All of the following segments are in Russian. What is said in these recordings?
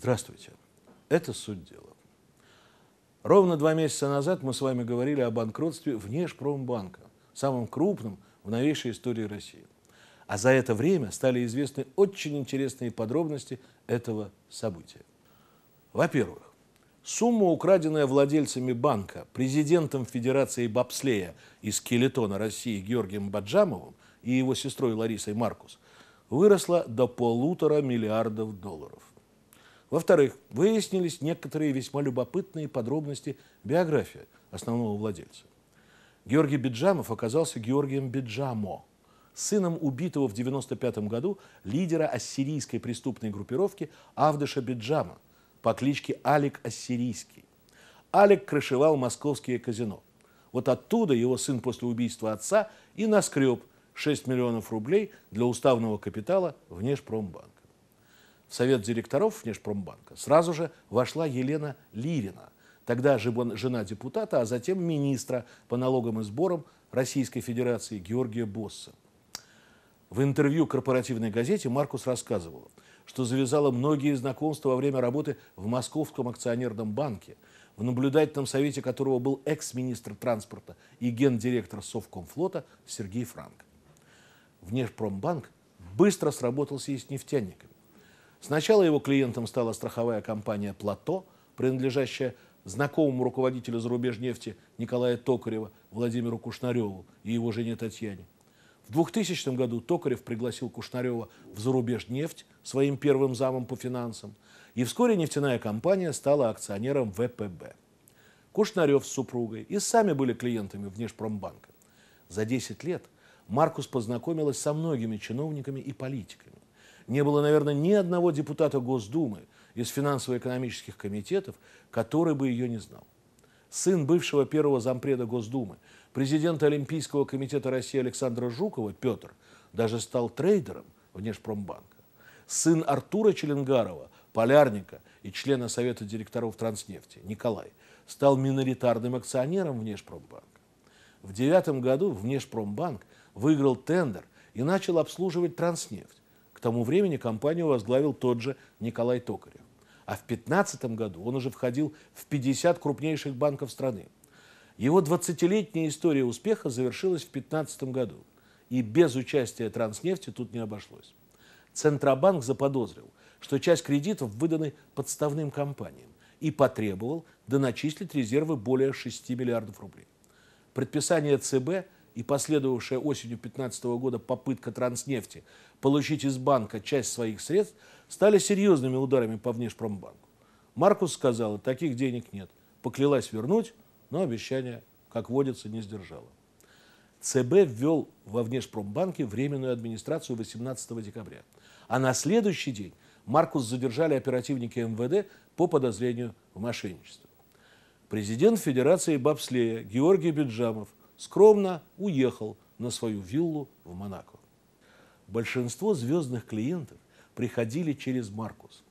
Здравствуйте. Это суть дела. Ровно два месяца назад мы с вами говорили о банкротстве Внешпромбанка, самым крупным в новейшей истории России. А за это время стали известны очень интересные подробности этого события. Во-первых, сумма, украденная владельцами банка, президентом Федерации Бобслея из Келетона России Георгием Баджамовым и его сестрой Ларисой Маркус, выросла до полутора миллиардов долларов. Во-вторых, выяснились некоторые весьма любопытные подробности биографии основного владельца. Георгий Биджамов оказался Георгием Биджамо, сыном убитого в 1995 году лидера ассирийской преступной группировки Авдыша Биджама по кличке Алик Ассирийский. Алик крышевал московские казино. Вот оттуда его сын после убийства отца и наскреб 6 миллионов рублей для уставного капитала Внешпромбанка в совет директоров Внешпромбанка сразу же вошла Елена Лирина, тогда же жена депутата, а затем министра по налогам и сборам Российской Федерации Георгия Босса. В интервью корпоративной газете Маркус рассказывал, что завязала многие знакомства во время работы в Московском акционерном банке, в наблюдательном совете которого был экс-министр транспорта и гендиректор Совкомфлота Сергей Франк. Внешпромбанк быстро сработался и с нефтяниками. Сначала его клиентом стала страховая компания «Плато», принадлежащая знакомому руководителю зарубежнефти Николая Токарева Владимиру Кушнареву и его жене Татьяне. В 2000 году Токарев пригласил Кушнарева в зарубежнефть своим первым замом по финансам, и вскоре нефтяная компания стала акционером ВПБ. Кушнарев с супругой и сами были клиентами Внешпромбанка. За 10 лет Маркус познакомилась со многими чиновниками и политиками не было, наверное, ни одного депутата Госдумы из финансово-экономических комитетов, который бы ее не знал. Сын бывшего первого зампреда Госдумы, президента Олимпийского комитета России Александра Жукова, Петр, даже стал трейдером Внешпромбанка. Сын Артура Челенгарова, полярника и члена Совета директоров Транснефти, Николай, стал миноритарным акционером Внешпромбанка. В девятом году Внешпромбанк выиграл тендер и начал обслуживать Транснефть к тому времени компанию возглавил тот же Николай Токарев. А в 2015 году он уже входил в 50 крупнейших банков страны. Его 20-летняя история успеха завершилась в 2015 году. И без участия транснефти тут не обошлось. Центробанк заподозрил, что часть кредитов выданы подставным компаниям и потребовал доначислить резервы более 6 миллиардов рублей. Предписание ЦБ – и последовавшая осенью 2015 года попытка транснефти получить из банка часть своих средств стали серьезными ударами по внешпромбанку. Маркус сказала, таких денег нет, поклялась вернуть, но обещания, как водится, не сдержала. ЦБ ввел во внешпромбанке временную администрацию 18 декабря. А на следующий день Маркус задержали оперативники МВД по подозрению в мошенничестве. Президент Федерации Бобслея Георгий Беджамов – скромно уехал на свою виллу в Монако. Большинство звездных клиентов приходили через Маркус.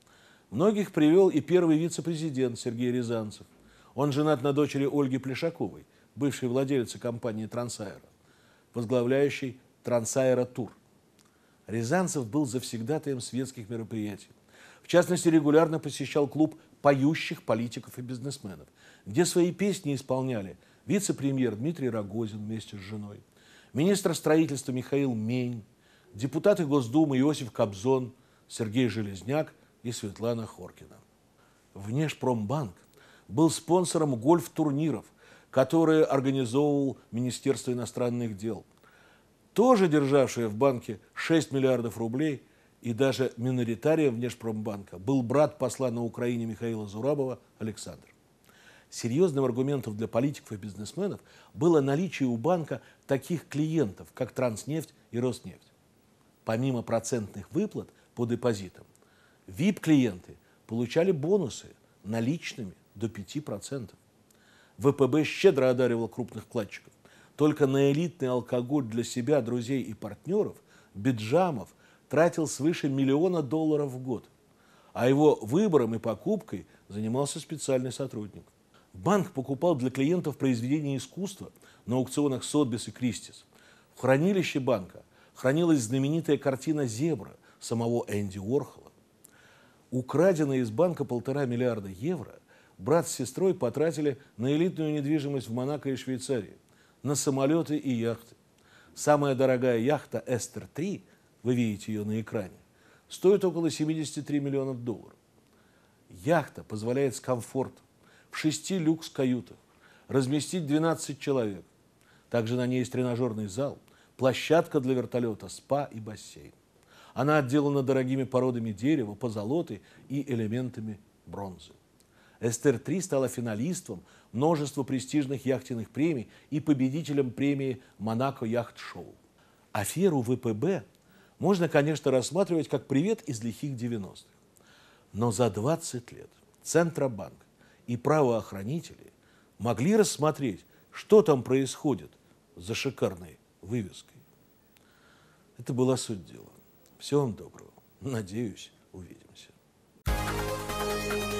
Многих привел и первый вице-президент Сергей Рязанцев. Он женат на дочери Ольги Плешаковой, бывшей владелице компании «Трансайра», возглавляющей «Трансайра Тур». Рязанцев был завсегдатаем светских мероприятий. В частности, регулярно посещал клуб поющих политиков и бизнесменов, где свои песни исполняли – вице-премьер Дмитрий Рогозин вместе с женой, министр строительства Михаил Мень, депутаты Госдумы Иосиф Кобзон, Сергей Железняк и Светлана Хоркина. Внешпромбанк был спонсором гольф-турниров, которые организовывал Министерство иностранных дел, тоже державшее в банке 6 миллиардов рублей и даже миноритария Внешпромбанка был брат посла на Украине Михаила Зурабова Александр. Серьезным аргументом для политиков и бизнесменов было наличие у банка таких клиентов, как Транснефть и Роснефть. Помимо процентных выплат по депозитам, VIP-клиенты получали бонусы наличными до 5%. ВПБ щедро одаривал крупных вкладчиков. Только на элитный алкоголь для себя, друзей и партнеров Биджамов тратил свыше миллиона долларов в год. А его выбором и покупкой занимался специальный сотрудник – Банк покупал для клиентов произведения искусства на аукционах Сотбис и Кристис. В хранилище банка хранилась знаменитая картина «Зебра» самого Энди Уорхола. Украденные из банка полтора миллиарда евро брат с сестрой потратили на элитную недвижимость в Монако и Швейцарии, на самолеты и яхты. Самая дорогая яхта «Эстер-3», вы видите ее на экране, стоит около 73 миллионов долларов. Яхта позволяет с комфортом, в шести люкс-каютах, разместить 12 человек. Также на ней есть тренажерный зал, площадка для вертолета, спа и бассейн. Она отделана дорогими породами дерева, позолоты и элементами бронзы. Эстер-3 стала финалистом множества престижных яхтенных премий и победителем премии «Монако Яхт-шоу». Аферу ВПБ можно, конечно, рассматривать как привет из лихих 90-х. Но за 20 лет Центробанк и правоохранители могли рассмотреть, что там происходит за шикарной вывеской. Это была суть дела. Всего вам доброго. Надеюсь, увидимся. thank you